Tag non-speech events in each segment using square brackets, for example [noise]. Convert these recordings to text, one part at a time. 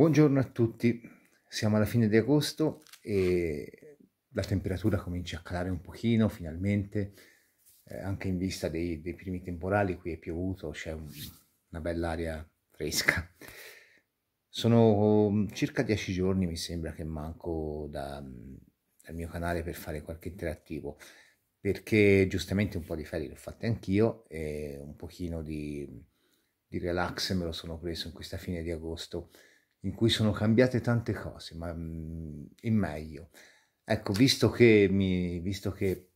Buongiorno a tutti, siamo alla fine di agosto e la temperatura comincia a calare un pochino finalmente, eh, anche in vista dei, dei, primi temporali, qui è piovuto, c'è un, una bella aria fresca. Sono mm, circa dieci giorni mi sembra che manco da, mm, dal mio canale per fare qualche interattivo, perché giustamente un po' di ferie l'ho fatta anch'io e un pochino di, di relax me lo sono preso in questa fine di agosto in cui sono cambiate tante cose, ma mm, in meglio. Ecco, visto che, mi, visto che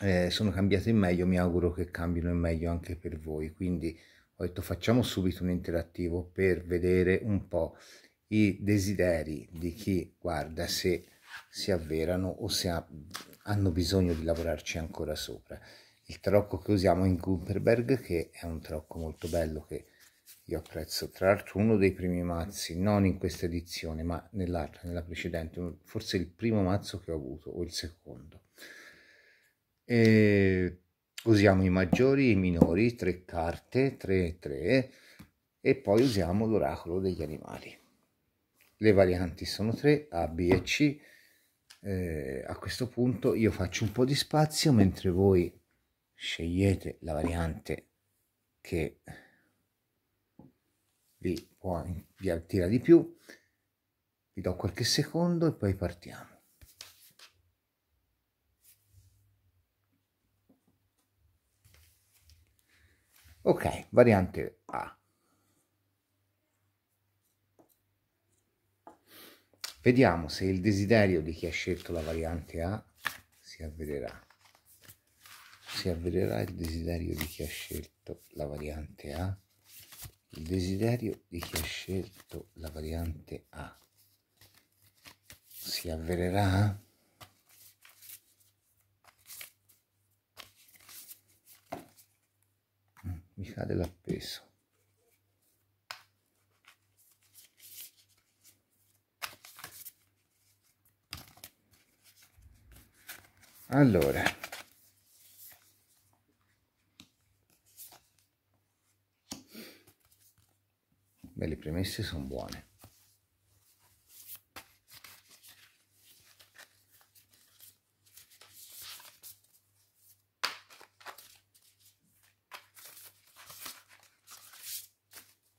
eh, sono cambiate in meglio, mi auguro che cambino in meglio anche per voi. Quindi ho detto facciamo subito un interattivo per vedere un po' i desideri di chi guarda se si avverano o se ha, hanno bisogno di lavorarci ancora sopra. Il trocco che usiamo in Gumperberg, che è un trocco molto bello che io apprezzo tra l'altro uno dei primi mazzi, non in questa edizione ma nell'altra, nella precedente, forse il primo mazzo che ho avuto o il secondo. E usiamo i maggiori e i minori, tre carte, 3 e 3 e poi usiamo l'oracolo degli animali. Le varianti sono 3 A, B e C. Eh, a questo punto io faccio un po' di spazio mentre voi scegliete la variante che lì può tira di più vi do qualche secondo e poi partiamo ok variante A vediamo se il desiderio di chi ha scelto la variante A si avvererà si avvererà il desiderio di chi ha scelto la variante A il desiderio di chi ha scelto la variante A si avvererà? Mm, mi cade l'appeso. Allora. Beh, le premesse sono buone.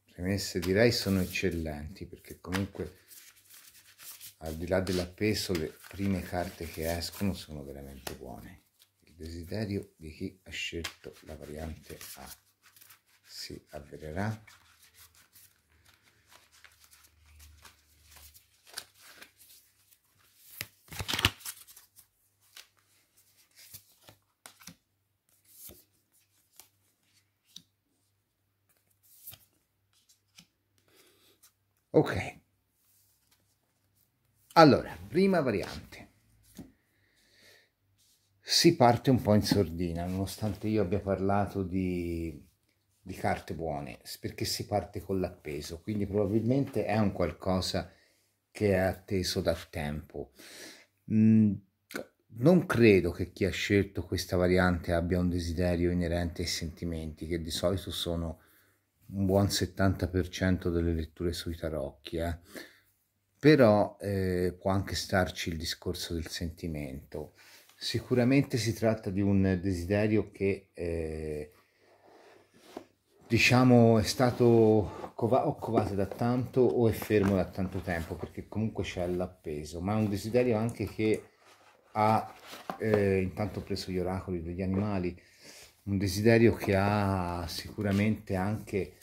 Premesse direi sono eccellenti perché comunque al di là dell'appeso le prime carte che escono sono veramente buone. Il desiderio di chi ha scelto la variante A si avvererà Ok. Allora, prima variante. Si parte un po' in sordina, nonostante io abbia parlato di, di carte buone, perché si parte con l'appeso, quindi probabilmente è un qualcosa che è atteso da tempo. Mm, non credo che chi ha scelto questa variante abbia un desiderio inerente ai sentimenti, che di solito sono un buon 70% delle letture sui tarocchi, eh? però eh, può anche starci il discorso del sentimento. Sicuramente si tratta di un desiderio che eh, diciamo è stato cova- o covato da tanto o è fermo da tanto tempo perché comunque c'è l'appeso, ma è un desiderio anche che ha eh, intanto preso gli oracoli degli animali un desiderio che ha sicuramente anche eh,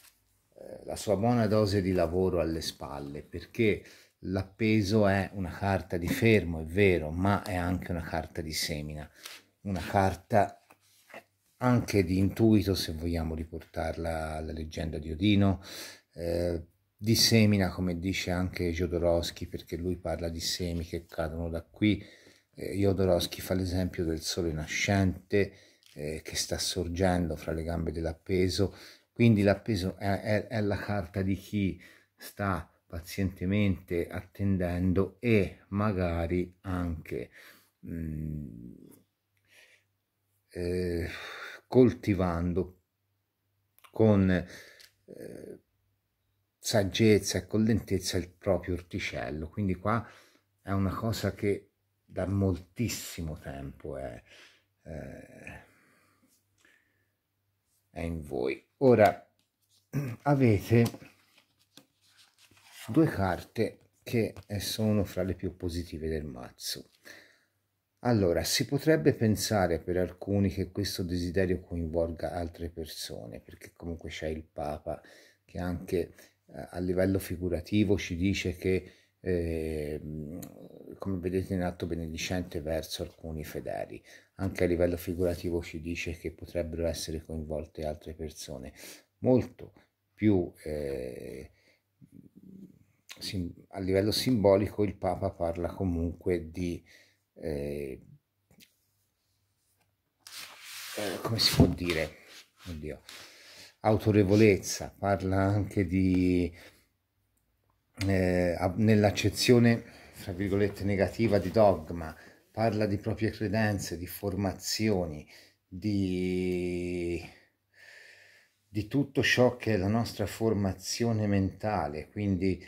la sua buona dose di lavoro alle spalle, perché l'appeso è una carta di fermo, è vero, ma è anche una carta di semina, una carta anche di intuito, se vogliamo riportarla alla leggenda di Odino, eh, di semina, come dice anche Jodorowsky, perché lui parla di semi che cadono da qui. Eh, Jodorowsky fa l'esempio del sole nascente, eh, che sta sorgendo fra le gambe dell'appeso, quindi l'appeso è, è, è la carta di chi sta pazientemente attendendo e magari anche mh, mm, eh, coltivando con eh, saggezza e con lentezza il proprio orticello. Quindi qua è una cosa che da moltissimo tempo è, eh, è in voi. Ora [clears throat] avete due carte che sono fra le più positive del mazzo. Allora, si potrebbe pensare per alcuni che questo desiderio coinvolga altre persone, perché comunque c'è il Papa che anche eh, a livello figurativo ci dice che, eh, come vedete in atto benedicente verso alcuni fedeli. Anche a livello figurativo ci dice che potrebbero essere coinvolte altre persone. Molto più eh, sim- a livello simbolico il Papa parla comunque di... Eh, eh come si può dire? Oddio. Autorevolezza, parla anche di... Eh, nell'accezione, tra virgolette, negativa di dogma, parla di proprie credenze, di formazioni, di, di tutto ciò che è la nostra formazione mentale, quindi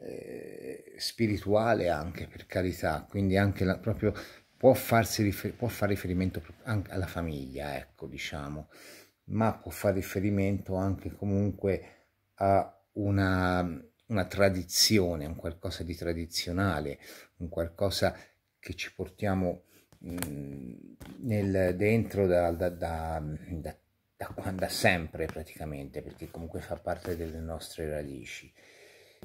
eh, spirituale anche per carità, quindi anche la, proprio può, farsi rifer- può fare riferimento anche alla famiglia, ecco diciamo, ma può fare riferimento anche comunque a una una tradizione, un qualcosa di tradizionale, un qualcosa che ci portiamo mm, nel, dentro da, da, da, da, sempre praticamente, perché comunque fa parte delle nostre radici.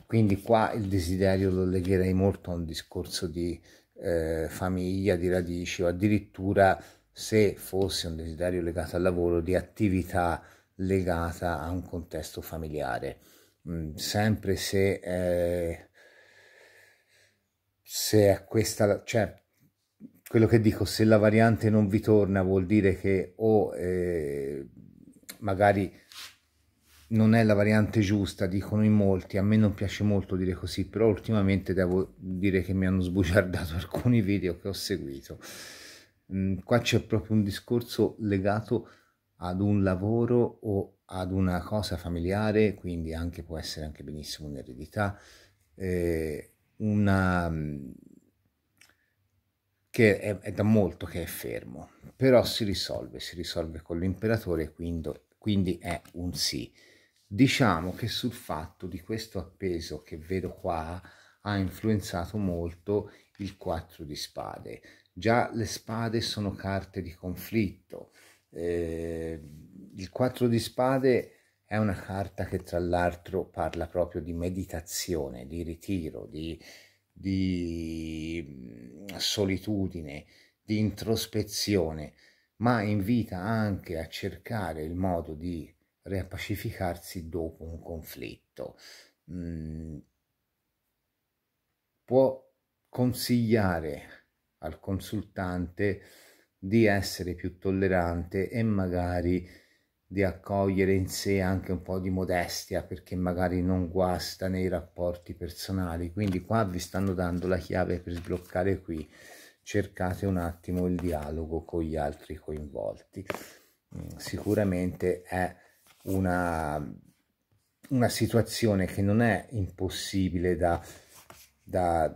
Quindi qua il desiderio lo legherei molto a un discorso di eh, famiglia, di radici o addirittura se fosse un desiderio legato al lavoro, di attività legata a un contesto familiare. Mm, sempre se... Eh, se è questa, cioè quello che dico, se la variante non vi torna vuol dire che o eh, magari non è la variante giusta, dicono in molti, a me non piace molto dire così, però ultimamente devo dire che mi hanno sbugiardato [laughs] alcuni video che ho seguito. Mm, qua c'è proprio un discorso legato ad un lavoro o ad una cosa familiare, quindi anche può essere anche benissimo un'eredità. Eh, una... Mm, che è, è da molto che è fermo, però si risolve, si risolve con l'imperatore, quindi, quindi è un sì. Diciamo che sul fatto di questo appeso che vedo qua ha influenzato molto il 4 di spade. Già le spade sono carte di conflitto, eh, il 4 di spade è una carta che tra l'altro parla proprio di meditazione, di ritiro, di, di mm, solitudine, di introspezione, ma invita anche a cercare il modo di riappacificarsi dopo un conflitto. Mm, può consigliare al consultante di essere più tollerante e magari di accogliere in sé anche un po' di modestia perché magari non guasta nei rapporti personali quindi qua vi stanno dando la chiave per sbloccare qui cercate un attimo il dialogo con gli altri coinvolti mm, sicuramente è una, una situazione che non è impossibile da, da,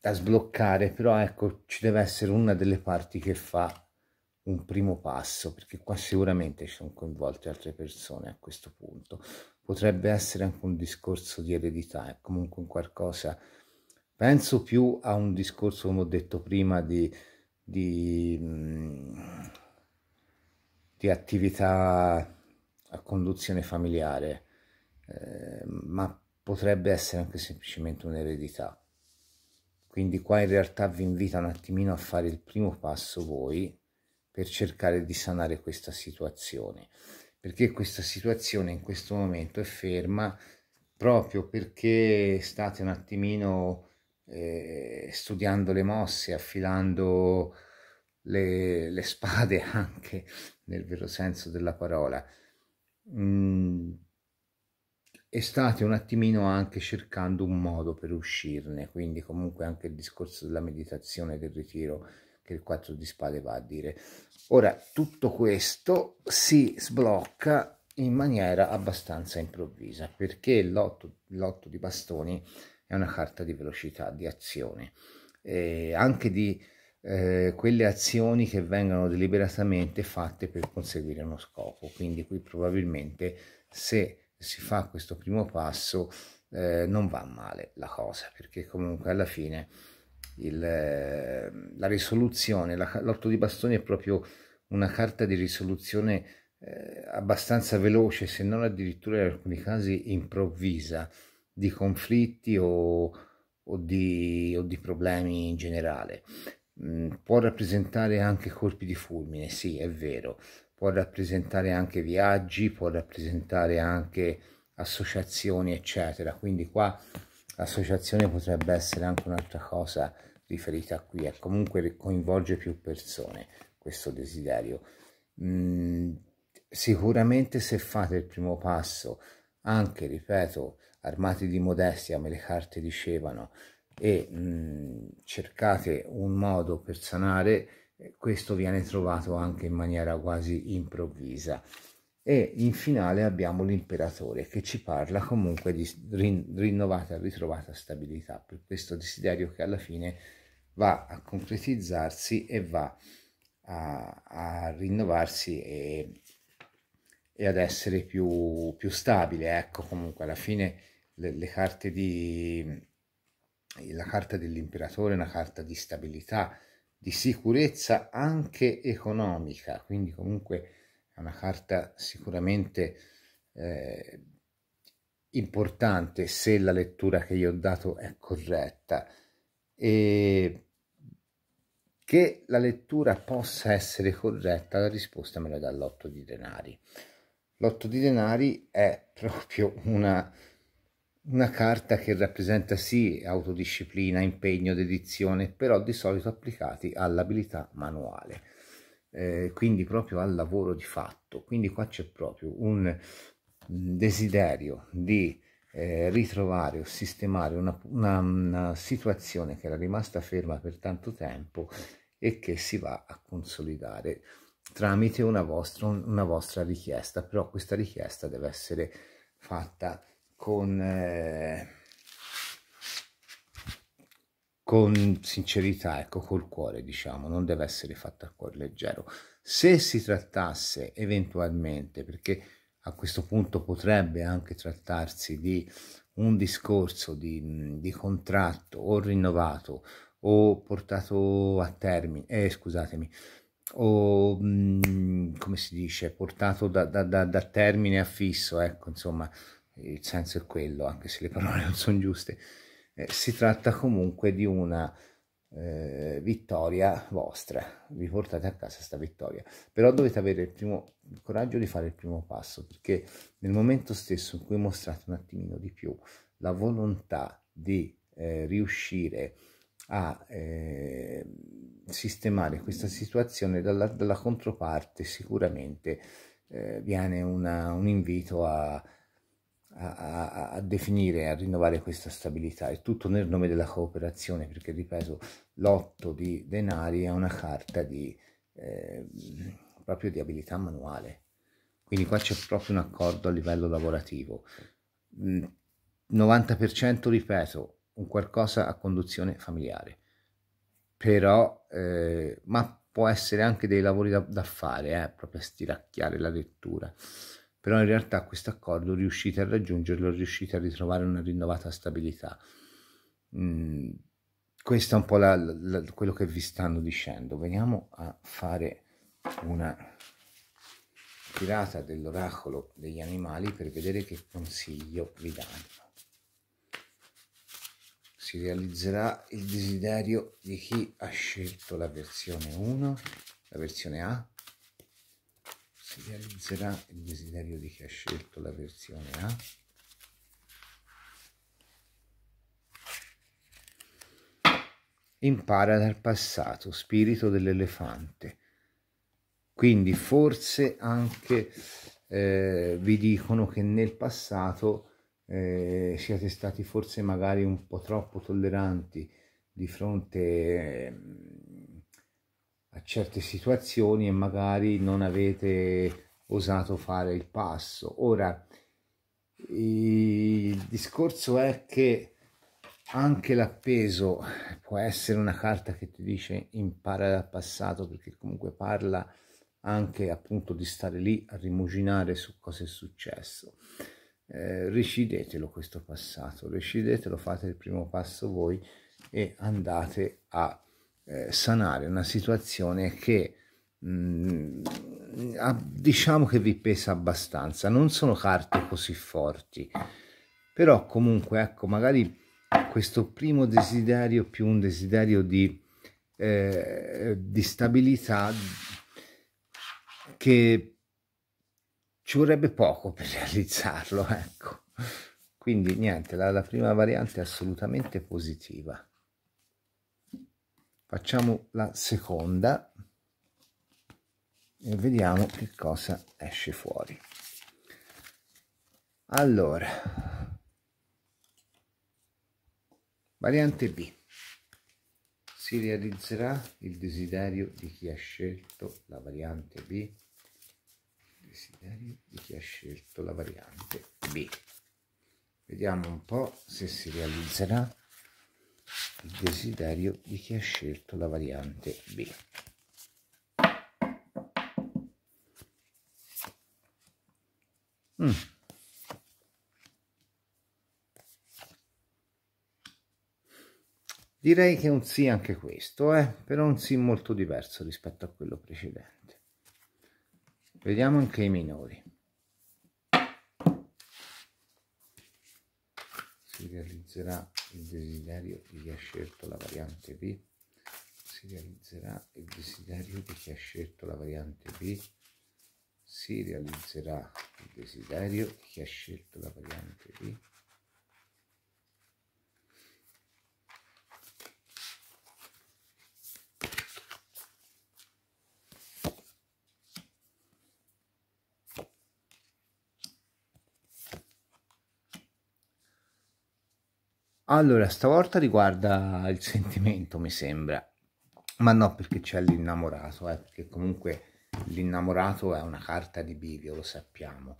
da sbloccare però ecco ci deve essere una delle parti che fa un primo passo, perché qua sicuramente ci sono coinvolte altre persone a questo punto. Potrebbe essere anche un discorso di eredità, è comunque un qualcosa... Penso più a un discorso, come ho detto prima, di, di, mm, di attività a conduzione familiare, eh, ma potrebbe essere anche semplicemente un'eredità. Quindi qua in realtà vi invito un attimino a fare il primo passo voi, per cercare di sanare questa situazione, perché questa situazione in questo momento è ferma proprio perché state un attimino eh, studiando le mosse, affilando le, le, spade [laughs] anche nel vero senso della parola. Mm, e state un attimino anche cercando un modo per uscirne, quindi comunque anche il discorso della meditazione del ritiro che il 4 di spade va a dire. Ora, tutto questo si sblocca in maniera abbastanza improvvisa, perché l'otto di bastoni è una carta di velocità, di azione, e anche di eh, quelle azioni che vengono deliberatamente fatte per conseguire uno scopo. Quindi qui probabilmente se si fa questo primo passo eh, non va male la cosa, perché comunque alla fine il, eh, la risoluzione, la, l'otto di bastoni è proprio una carta di risoluzione eh, abbastanza veloce, se non addirittura in alcuni casi improvvisa, di conflitti o, o, di, o di, problemi in generale. Mm, può rappresentare anche colpi di fulmine, sì, è vero, può rappresentare anche viaggi, può rappresentare anche associazioni, eccetera. Quindi qua l'associazione potrebbe essere anche un'altra cosa riferita qui a comunque coinvolge più persone questo desiderio mm, sicuramente se fate il primo passo anche ripeto armati di modestia me le carte dicevano e mm, cercate un modo per sanare eh, questo viene trovato anche in maniera quasi improvvisa e in finale abbiamo l'imperatore che ci parla comunque di rinnovata, ritrovata stabilità per questo desiderio che alla fine va a concretizzarsi e va a, a rinnovarsi e, e, ad essere più, più, stabile. Ecco, comunque alla fine le, le carte di la carta dell'imperatore è una carta di stabilità, di sicurezza anche economica, quindi comunque è una carta sicuramente eh, importante se la lettura che io ho dato è corretta. E che la lettura possa essere corretta, la risposta me la dà l'otto di denari. L'otto di denari è proprio una, una carta che rappresenta sì autodisciplina, impegno, dedizione, però di solito applicati all'abilità manuale, eh, quindi proprio al lavoro di fatto. Quindi qua c'è proprio un mm, desiderio di eh, ritrovare o sistemare una, una, una situazione che era rimasta ferma per tanto tempo e che si va a consolidare tramite una vostra, una vostra richiesta, però questa richiesta deve essere fatta con, eh, con sincerità, ecco, col cuore, diciamo, non deve essere fatta a cuore leggero. Se si trattasse eventualmente, perché a questo punto potrebbe anche trattarsi di un discorso di, di contratto o rinnovato o portato a termine, eh, scusatemi, o mh, mm, come si dice, portato da, da, da, da, termine a fisso, ecco, insomma, il senso è quello, anche se le parole [laughs] non sono giuste, eh, si tratta comunque di una eh, vittoria vostra, vi portate a casa questa vittoria, però dovete avere il primo il coraggio di fare il primo passo, perché nel momento stesso in cui mostrate un attimino di più la volontà di eh, riuscire a eh, sistemare questa situazione dalla, dalla controparte, sicuramente eh, viene una, un invito a, a, a, definire, a rinnovare questa stabilità. È tutto nel nome della cooperazione, perché ripeto, l'otto di denari è una carta di... Eh, proprio di abilità manuale. Quindi qua c'è proprio un accordo a livello lavorativo. 90% mm, ripeto, un qualcosa a conduzione familiare. Però, eh, ma può essere anche dei lavori da, da fare, eh, proprio a stiracchiare la lettura. Però in realtà questo accordo riuscite a raggiungerlo, riuscite a ritrovare una rinnovata stabilità. Mm, questo è un po' la, la, quello che vi stanno dicendo. Veniamo a fare una tirata dell'oracolo degli animali per vedere che consiglio vi danno. Si realizzerà il desiderio di chi ha scelto la versione 1, la versione A. Si realizzerà il desiderio di chi ha scelto la versione A. Impara dal passato, spirito dell'elefante quindi forse anche eh, vi dicono che nel passato eh, siete stati forse magari un po' troppo tolleranti di fronte eh, a certe situazioni e magari non avete osato fare il passo. Ora, il discorso è che anche l'appeso può essere una carta che ti dice impara dal passato perché comunque parla anche appunto di stare lì a rimuginare su cosa è successo. Eh, recidetelo questo passato, recidetelo, fate il primo passo voi e andate a eh, sanare una situazione che mh, mm, a, diciamo che vi pesa abbastanza, non sono carte così forti, però comunque ecco, magari questo primo desiderio più un desiderio di, eh, di stabilità che ci vorrebbe poco per [laughs] realizzarlo, ecco. Quindi niente, la, la prima variante è assolutamente positiva. Facciamo la seconda e vediamo che cosa esce fuori. Allora, variante B. Si realizzerà il desiderio di chi ha scelto la variante B desiderio di chi ha scelto la variante B. Vediamo un po' se si realizzerà il desiderio di chi ha scelto la variante B. Mm. Direi che è un sì anche questo, eh? però un sì molto diverso rispetto a quello precedente. Vediamo anche i minori. Si realizzerà il desiderio di chi ha scelto la variante B. Si realizzerà il desiderio di chi ha scelto la variante B. Si realizzerà il desiderio di chi ha scelto la variante B. Allora, stavolta riguarda il sentimento, mi sembra, ma no perché c'è l'innamorato, eh, perché comunque l'innamorato è una carta di bivio, lo sappiamo.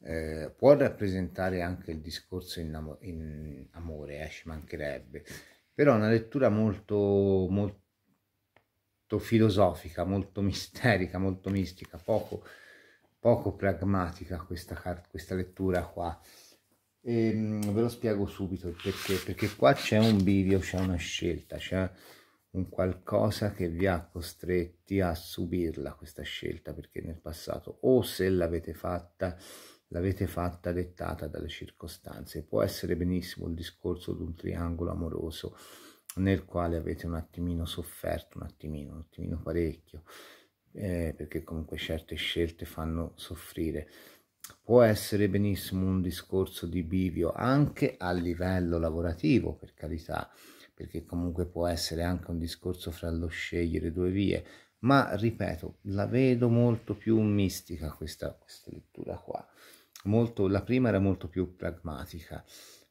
Eh, può rappresentare anche il discorso in, am- in amore, eh, ci mancherebbe, però è una lettura molto, molto filosofica, molto misterica, molto mistica, poco, poco pragmatica questa, car- questa lettura qua. E, ehm, ve lo spiego subito perché, perché qua c'è un bivio, c'è una scelta, c'è un qualcosa che vi ha costretti a subirla questa scelta, perché nel passato o se l'avete fatta, l'avete fatta dettata dalle circostanze, può essere benissimo il discorso di un triangolo amoroso nel quale avete un attimino sofferto, un attimino, un attimino parecchio, eh, perché comunque certe scelte fanno soffrire può essere benissimo un discorso di bivio anche a livello lavorativo, per carità, perché comunque può essere anche un discorso fra lo scegliere due vie, ma ripeto, la vedo molto più mistica questa, questa lettura qua. Molto, la prima era molto più pragmatica,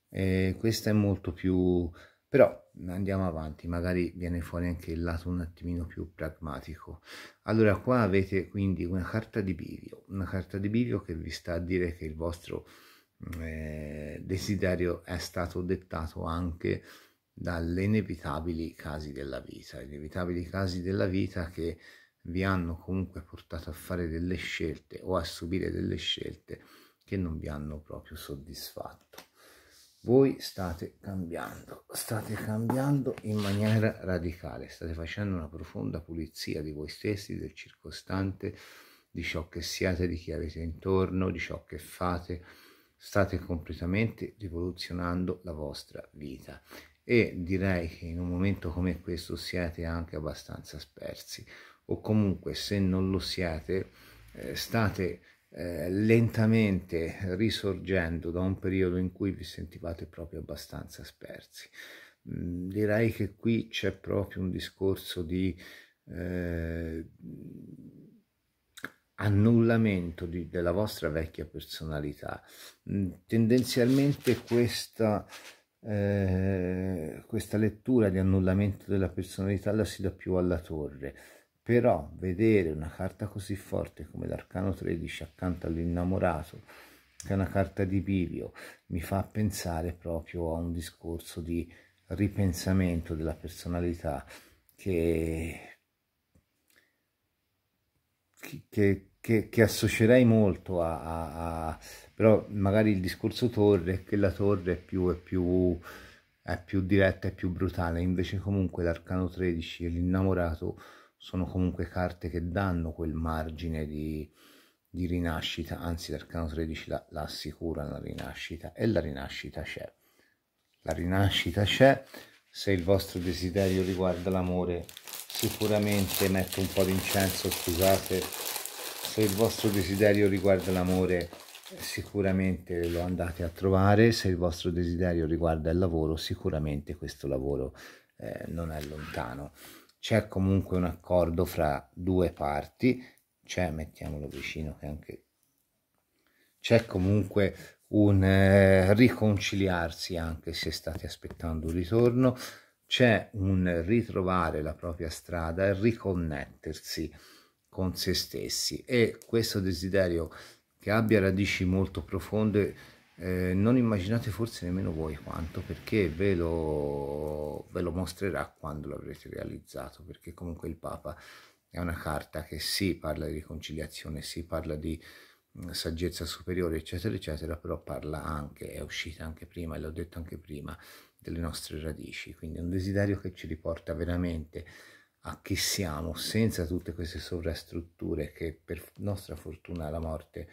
eh, questa è molto più però andiamo avanti, magari viene fuori anche il lato un attimino più pragmatico. Allora qua avete quindi una carta di bivio, una carta di bivio che vi sta a dire che il vostro mm, eh, desiderio è stato dettato anche dalle inevitabili casi della vita, inevitabili casi della vita che vi hanno comunque portato a fare delle scelte o a subire delle scelte che non vi hanno proprio soddisfatto voi state cambiando, state cambiando in maniera radicale, state facendo una profonda pulizia di voi stessi, del circostante, di ciò che siete, di chi avete intorno, di ciò che fate, state completamente rivoluzionando la vostra vita e direi che in un momento come questo siete anche abbastanza spersi o comunque se non lo siete eh, state eh, lentamente risorgendo da un periodo in cui vi sentivate proprio abbastanza spersi. Mm, direi che qui c'è proprio un discorso di eh, annullamento di, della vostra vecchia personalità. Mm, tendenzialmente questa... Eh, questa lettura di annullamento della personalità la si dà più alla torre, però vedere una carta così forte come l'arcano 13 accanto all'innamorato che è una carta di bivio mi fa pensare proprio a un discorso di ripensamento della personalità che, che, che, che associerei molto a, a, a, però magari il discorso torre è che la torre è più, è più, è più diretta e più brutale invece comunque l'arcano 13 e l'innamorato sono comunque carte che danno quel margine di, di rinascita, anzi l'arcano 13 la, la assicura la rinascita e la rinascita c'è. La rinascita c'è, se il vostro desiderio riguarda l'amore sicuramente metto un po' d'incenso, scusate, se il vostro desiderio riguarda l'amore sicuramente lo andate a trovare, se il vostro desiderio riguarda il lavoro sicuramente questo lavoro eh, non è lontano c'è comunque un accordo fra due parti, c'è, cioè, mettiamolo vicino che anche c'è comunque un eh, riconciliarsi anche se state aspettando un ritorno, c'è un ritrovare la propria strada, e riconnettersi con se stessi e questo desiderio che abbia radici molto profonde eh, non immaginate forse nemmeno voi quanto perché ve lo, ve lo mostrerà quando l'avrete realizzato perché comunque il Papa è una carta che si sì, parla di riconciliazione, si sì, parla di mm, saggezza superiore eccetera eccetera però parla anche, è uscita anche prima l'ho detto anche prima delle nostre radici quindi è un desiderio che ci riporta veramente a chi siamo senza tutte queste sovrastrutture che per nostra fortuna la morte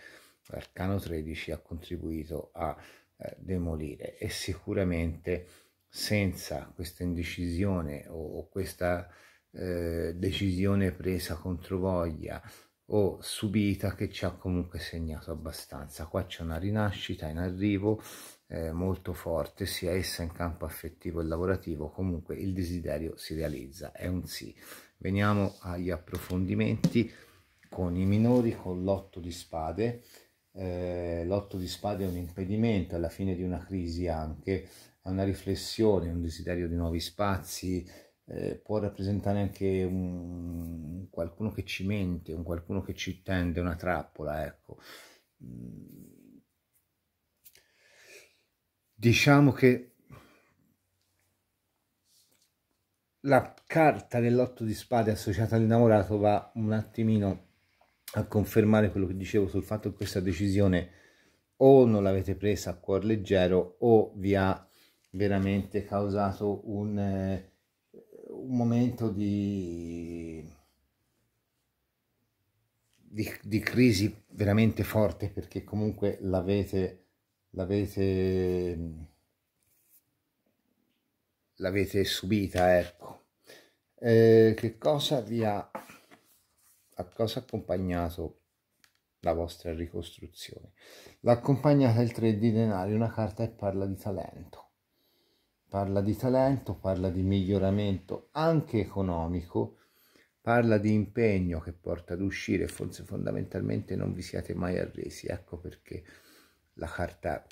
Arcano 13 ha contribuito a eh, demolire e sicuramente senza questa indecisione o, o questa eh, decisione presa contro voglia o subita che ci ha comunque segnato abbastanza. Qua c'è una rinascita in arrivo eh, molto forte, sia essa in campo affettivo e lavorativo, comunque il desiderio si realizza, è un sì. Veniamo agli approfondimenti con i minori, con l'otto di spade, eh, l'otto di spade è un impedimento alla fine di una crisi anche, a una riflessione, un desiderio di nuovi spazi, eh, può rappresentare anche un, qualcuno che ci mente, un qualcuno che ci tende una trappola, ecco. Mm. Diciamo che la carta dell'otto di spade associata all'innamorato va un attimino a confermare quello che dicevo sul fatto che questa decisione o non l'avete presa a cuor leggero o vi ha veramente causato un, eh, un momento di, di, di, crisi veramente forte perché comunque l'avete, l'avete, l'avete subita ecco eh, che cosa vi ha a cosa ha accompagnato la vostra ricostruzione? L'ha accompagnata il 3 di denari, una carta che parla di talento. Parla di talento, parla di miglioramento anche economico, parla di impegno che porta ad uscire, forse fondamentalmente non vi siete mai arresi, ecco perché la carta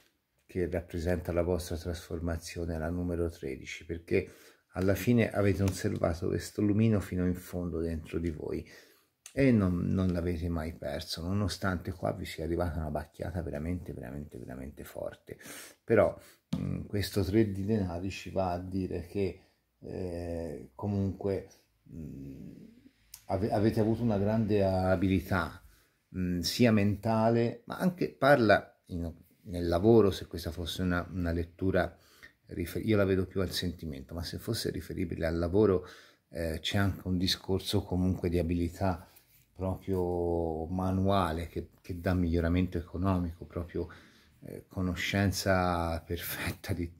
che rappresenta la vostra trasformazione è la numero 13, perché alla fine avete osservato questo lumino fino in fondo dentro di voi e non, non l'avete mai perso nonostante qua vi sia arrivata una bacchiata veramente veramente veramente forte però mh, mm, questo 3 di denari ci va a dire che eh, comunque mh, mm, ave, avete avuto una grande abilità mh, mm, sia mentale ma anche parla in, nel lavoro se questa fosse una, una lettura io la vedo più al sentimento ma se fosse riferibile al lavoro eh, c'è anche un discorso comunque di abilità proprio manuale che, che dà miglioramento economico, proprio eh, conoscenza perfetta di,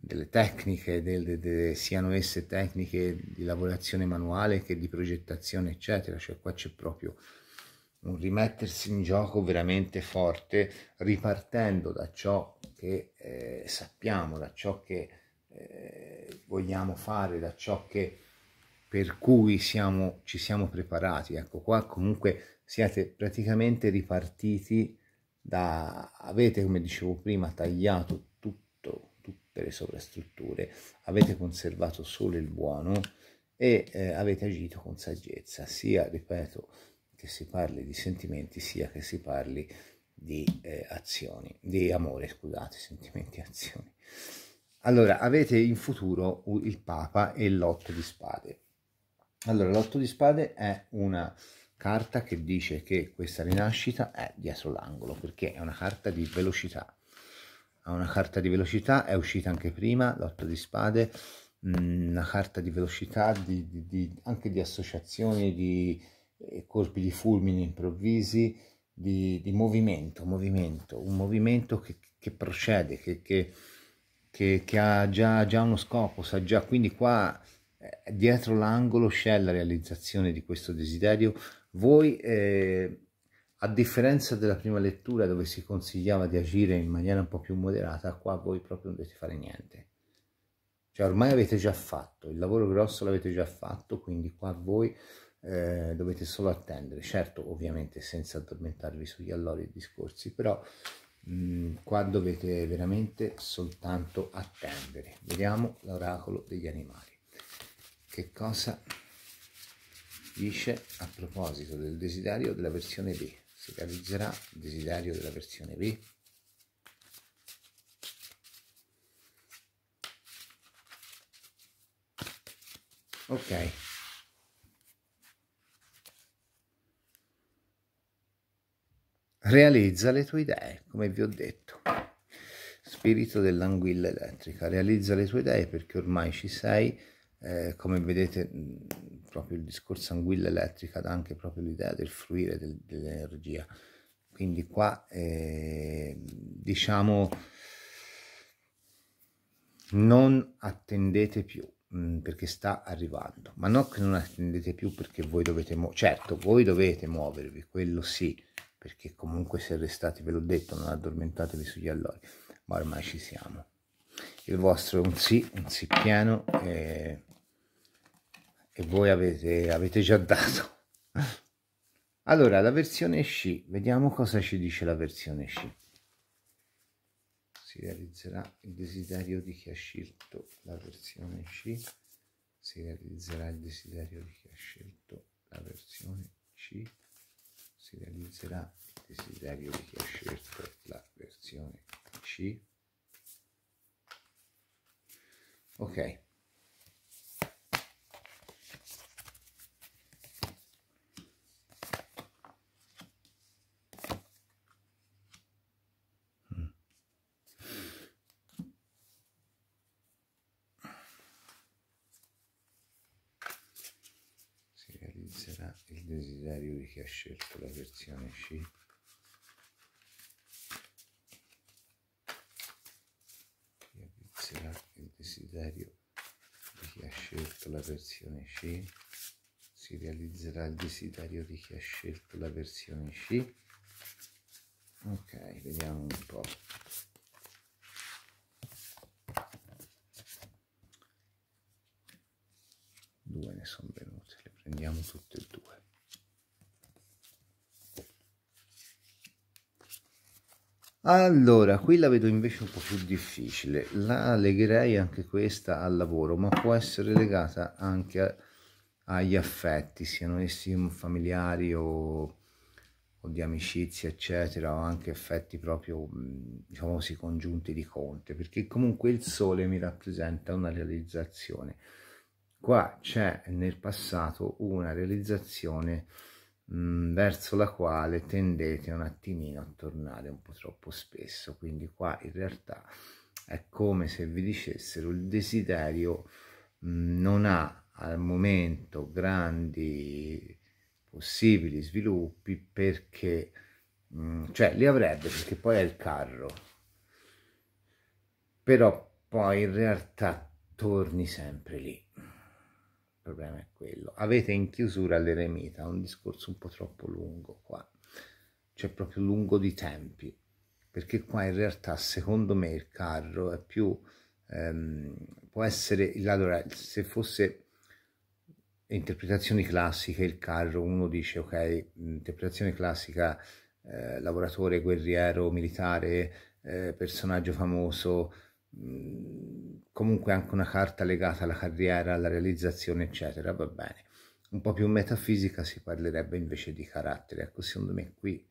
delle tecniche, del, de, de, siano esse tecniche di lavorazione manuale che di progettazione, eccetera. Cioè qua c'è proprio un rimettersi in gioco veramente forte, ripartendo da ciò che eh, sappiamo, da ciò che eh, vogliamo fare, da ciò che per cui siamo, ci siamo preparati. Ecco qua comunque siete praticamente ripartiti da... avete, come dicevo prima, tagliato tutto, tutte le sovrastrutture, avete conservato solo il buono e eh, avete agito con saggezza, sia, ripeto, che si parli di sentimenti, sia che si parli di eh, azioni, di amore, scusate, sentimenti e azioni. Allora, avete in futuro il Papa e l'otto di spade. Allora, l'otto di spade è una carta che dice che questa rinascita è dietro l'angolo, perché è una carta di velocità. Ha una carta di velocità, è uscita anche prima, l'otto di spade, mm, una carta di velocità, di, di, di, anche di associazioni, di eh, colpi di fulmini improvvisi, di, di movimento, movimento, un movimento che, che procede, che, che, che ha già, già, uno scopo, sa già, quindi qua eh, dietro l'angolo c'è la realizzazione di questo desiderio. Voi, eh, a differenza della prima lettura dove si consigliava di agire in maniera un po' più moderata, qua voi proprio non dovete fare niente. Cioè ormai avete già fatto, il lavoro grosso l'avete già fatto, quindi qua voi eh, dovete solo attendere. Certo, ovviamente senza addormentarvi sugli allori e discorsi, però mh, mm, qua dovete veramente soltanto attendere. Vediamo l'oracolo degli animali che cosa dice a proposito del desiderio della versione B. Si realizzerà il desiderio della versione B. Ok. Realizza le tue idee, come vi ho detto. Spirito dell'anguilla elettrica, realizza le tue idee perché ormai ci sei eh, come vedete proprio il discorso anguilla elettrica dà anche proprio l'idea del fruire del, dell'energia quindi qua eh, diciamo non attendete più perché sta arrivando ma non che non attendete più perché voi dovete certo voi dovete muovervi quello sì perché comunque se restate ve l'ho detto non addormentatevi sugli allori ma ormai ci siamo il vostro è un sì un sì pieno eh, e voi avete, avete già dato. Allora, la versione sci, vediamo cosa ci dice la versione sci. Si realizzerà il desiderio di chi ha scelto la versione sci. Si realizzerà il desiderio di chi ha scelto la versione C. Si realizzerà il desiderio di chi ha scelto la versione C. Ok. scelto la versione C che avvizzerà il desiderio di chi ha scelto la versione C si realizzerà il desiderio di chi ha scelto la versione C ok vediamo un po' due ne sono venute le prendiamo tutte e due Allora, qui la vedo invece un po' più difficile, la legherei anche questa al lavoro, ma può essere legata anche a, agli affetti, siano essi familiari o, o, di amicizia, eccetera, o anche affetti proprio, diciamo così, congiunti di Conte, perché comunque il sole mi rappresenta una realizzazione. Qua c'è nel passato una realizzazione Mm, verso la quale tendete un attimino a tornare un po' troppo spesso quindi qua in realtà è come se vi dicessero il desiderio mm, non ha al momento grandi possibili sviluppi perché mm, cioè li avrebbe perché poi è il carro però poi in realtà torni sempre lì problema è quello. Avete in chiusura l'eremita, un discorso un po' troppo lungo qua, cioè proprio lungo di tempi, perché qua in realtà secondo me il carro è più, ehm, può essere, allora se fosse interpretazioni classiche il carro, uno dice ok, interpretazione classica, eh, lavoratore, guerriero, militare, eh, personaggio famoso, Mm, comunque anche una carta legata alla carriera, alla realizzazione, eccetera, va bene. Un po' più metafisica si parlerebbe invece di carattere, ecco, secondo me qui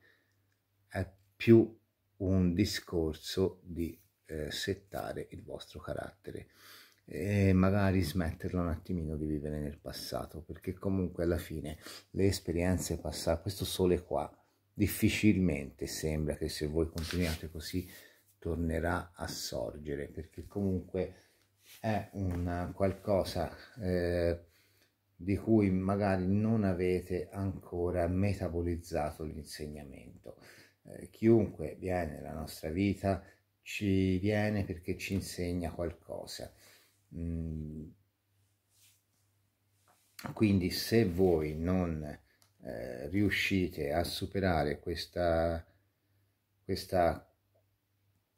è più un discorso di eh, settare il vostro carattere e magari smetterla un attimino di vivere nel passato, perché comunque alla fine le esperienze passate, questo sole qua, difficilmente sembra che se voi continuate così tornerà a sorgere perché comunque è un qualcosa eh, di cui magari non avete ancora metabolizzato l'insegnamento. Eh, chiunque viene nella nostra vita ci viene perché ci insegna qualcosa. Mm. Quindi se voi non eh, riuscite a superare questa, questa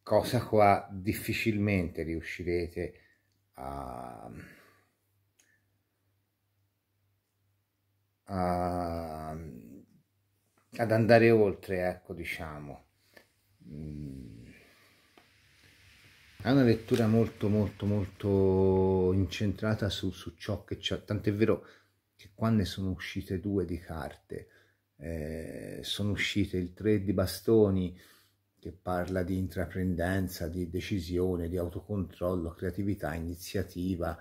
cosa qua difficilmente riuscirete a, a, ad andare oltre, ecco diciamo. Mm. È una lettura molto molto molto incentrata su, su ciò che c'è, tant'è vero che qua ne sono uscite due di carte, eh, sono uscite il tre di bastoni, che parla di intraprendenza, di decisione, di autocontrollo, creatività, iniziativa.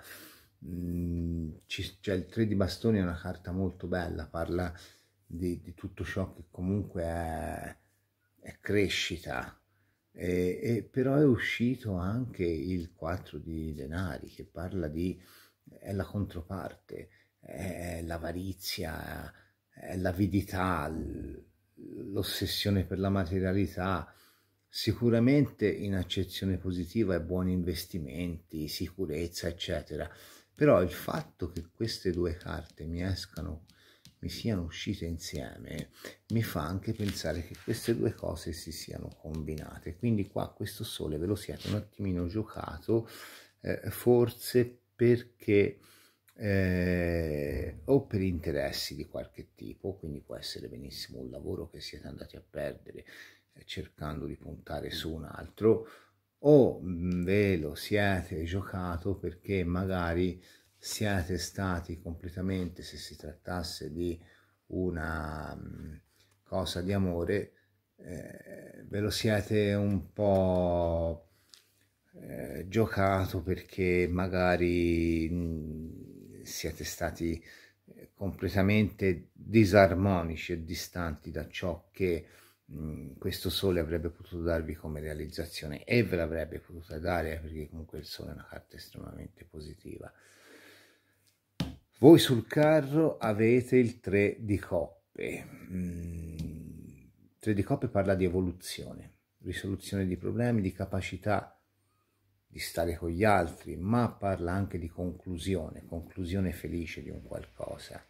Mm, cioè il 3 di bastoni è una carta molto bella, parla di, di tutto ciò che comunque è, è crescita. E, e, però è uscito anche il 4 di denari che parla di è la controparte, è l'avarizia, è l'avidità, l'ossessione per la materialità, Sicuramente in accezione positiva è buoni investimenti, sicurezza, eccetera. Però il fatto che queste due carte mi escano, mi siano uscite insieme, mi fa anche pensare che queste due cose si siano combinate. Quindi qua questo sole ve lo siete un attimino giocato, eh, forse perché... Eh, o per interessi di qualche tipo, quindi può essere benissimo un lavoro che siete andati a perdere eh, cercando di puntare su un altro o mm, ve lo siete giocato perché magari siete stati completamente, se si trattasse di una mm, cosa di amore, eh, ve lo siete un po' eh, giocato perché magari mm, siete stati eh, completamente disarmonici e distanti da ciò che questo sole avrebbe potuto darvi come realizzazione e ve l'avrebbe potuta dare perché comunque il sole è una carta estremamente positiva voi sul carro avete il 3 di coppe il 3 di coppe parla di evoluzione risoluzione di problemi di capacità di stare con gli altri ma parla anche di conclusione conclusione felice di un qualcosa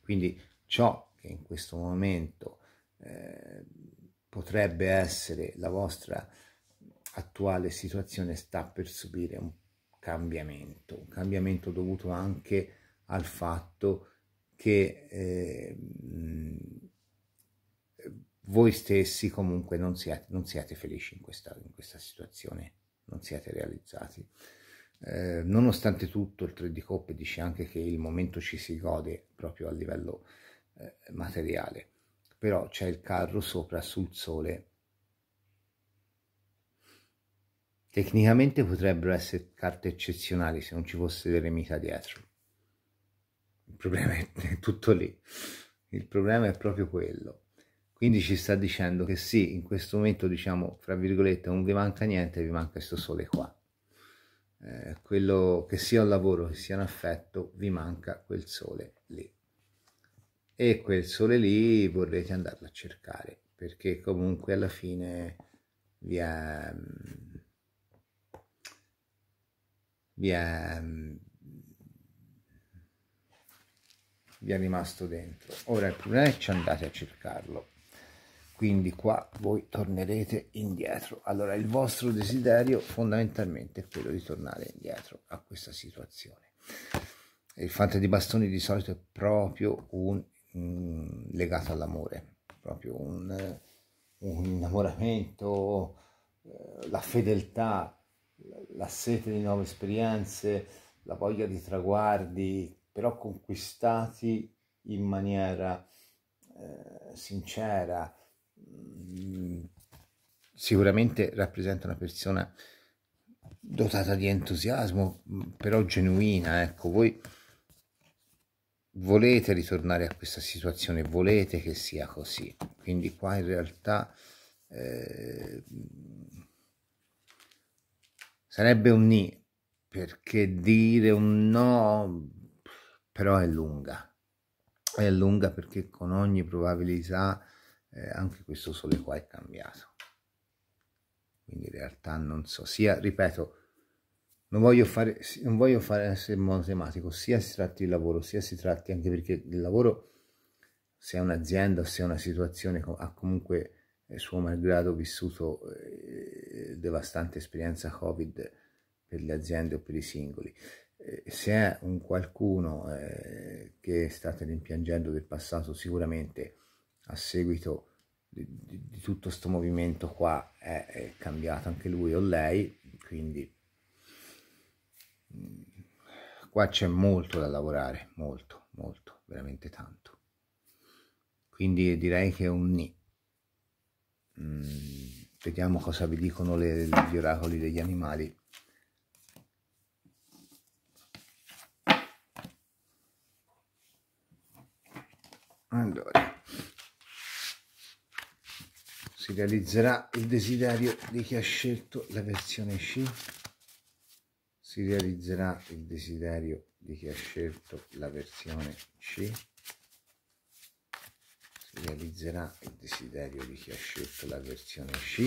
quindi ciò che in questo momento eh, potrebbe essere la vostra attuale situazione sta per subire un cambiamento, un cambiamento dovuto anche al fatto che eh, voi stessi comunque non siete, non siate felici in questa, in questa situazione, non siete realizzati. Eh, nonostante tutto il 3 d coppe dice anche che il momento ci si gode proprio a livello eh, materiale però c'è il carro sopra sul sole. Tecnicamente potrebbero essere carte eccezionali se non ci fosse l'eremita dietro. Il problema è tutto lì. Il problema è proprio quello. Quindi ci sta dicendo che sì, in questo momento, diciamo, fra virgolette, non vi manca niente, vi manca questo sole qua. Eh, quello che sia un lavoro, che sia un affetto, vi manca quel sole lì e quel sole lì vorrete andarlo a cercare perché comunque alla fine vi è, mm, vi è, mm, vi è rimasto dentro ora il problema è ci andate a cercarlo quindi qua voi tornerete indietro allora il vostro desiderio fondamentalmente è quello di tornare indietro a questa situazione il fante di bastoni di solito è proprio un mh, mm, legato all'amore, proprio un, un innamoramento, eh, la fedeltà, la sete di nuove esperienze, la voglia di traguardi, però conquistati in maniera eh, sincera. Mm, sicuramente rappresenta una persona dotata di entusiasmo, però genuina, ecco, voi volete ritornare a questa situazione, volete che sia così. Quindi qua in realtà eh, sarebbe un ni, perché dire un no però è lunga, è lunga perché con ogni probabilità eh, anche questo sole qua è cambiato. Quindi in realtà non so, sia, ripeto, non voglio fare, non voglio fare essere monotematico, sia si tratti di lavoro, sia si tratti anche perché il lavoro, se è un'azienda o se è una situazione, ha comunque eh, suo malgrado vissuto eh, devastante esperienza Covid per le aziende o per i singoli. Eh, se è un qualcuno eh, che state rimpiangendo del passato, sicuramente a seguito di, di, di tutto questo movimento qua è, è cambiato anche lui o lei, quindi Mm. qua c'è molto da lavorare, molto, molto, veramente tanto. Quindi direi che è un ni. Mm, vediamo cosa vi dicono le, gli oracoli degli animali. Allora, si realizzerà il desiderio di chi ha scelto la versione C si realizzerà il desiderio di chi ha scelto la versione C si realizzerà il desiderio di chi ha scelto la versione C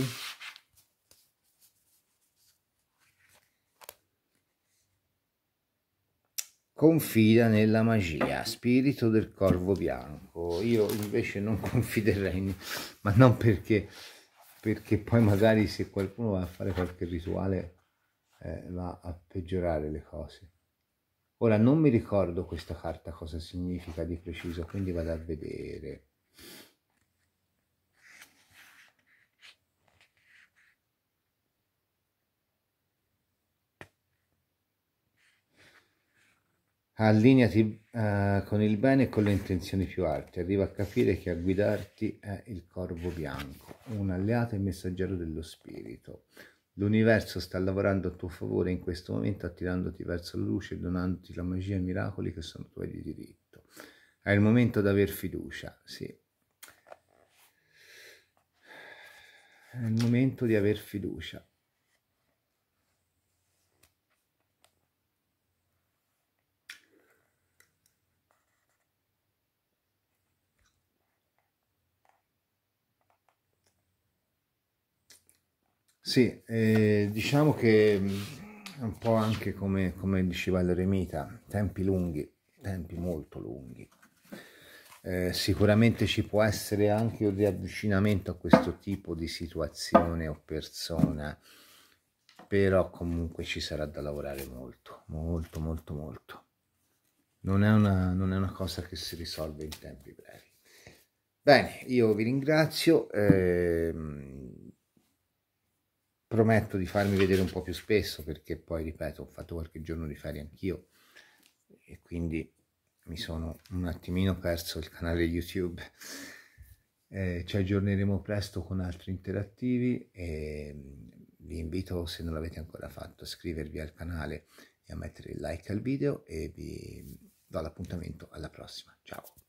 confida nella magia, spirito del corvo bianco. Io invece non [laughs] confiderei, ma non perché, perché poi magari se qualcuno va a fare qualche rituale eh, va a peggiorare le cose. Ora non mi ricordo questa carta cosa significa di preciso, quindi vado a vedere. Allineati eh, con il bene e con le intenzioni più alte, arriva a capire che a guidarti è il corvo bianco, un alleato e messaggero dello spirito. L'universo sta lavorando a tuo favore in questo momento, attirandoti verso la luce, donandoti la magia e i miracoli che sono tuoi di diritto. È il momento di aver fiducia, sì. È il momento di aver fiducia. Sì, eh, diciamo che mm, è un po' anche come, come diceva l'Eremita, tempi lunghi, tempi molto lunghi. Eh, sicuramente ci può essere anche un riavvicinamento a questo tipo di situazione o persona, però comunque ci sarà da lavorare molto, molto, molto, molto. Non è una, non è una cosa che si risolve in tempi brevi. Bene, io vi ringrazio. Ehm, prometto di farmi vedere un po' più spesso perché poi, ripeto, ho fatto qualche giorno di ferie anch'io e quindi mi sono un attimino perso il canale YouTube. Eh, ci aggiorneremo presto con altri interattivi e mm, vi invito, se non l'avete ancora fatto, a iscrivervi al canale e a mettere il like al video e vi do l'appuntamento alla prossima. Ciao!